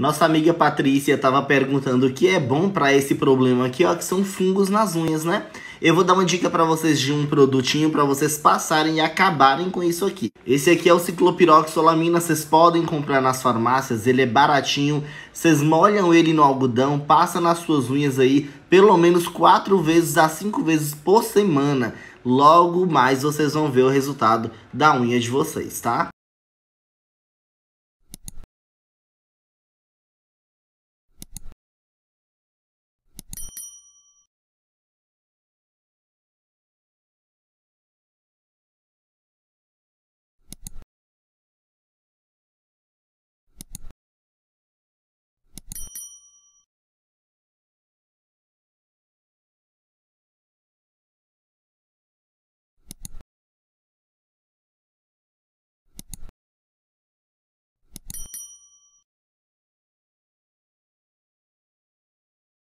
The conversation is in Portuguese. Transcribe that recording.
Nossa amiga Patrícia estava perguntando o que é bom para esse problema aqui, ó, que são fungos nas unhas, né? Eu vou dar uma dica para vocês de um produtinho para vocês passarem e acabarem com isso aqui. Esse aqui é o ciclopiroxolamina, vocês podem comprar nas farmácias, ele é baratinho. Vocês molham ele no algodão, passa nas suas unhas aí pelo menos 4 vezes a 5 vezes por semana. Logo mais vocês vão ver o resultado da unha de vocês, tá?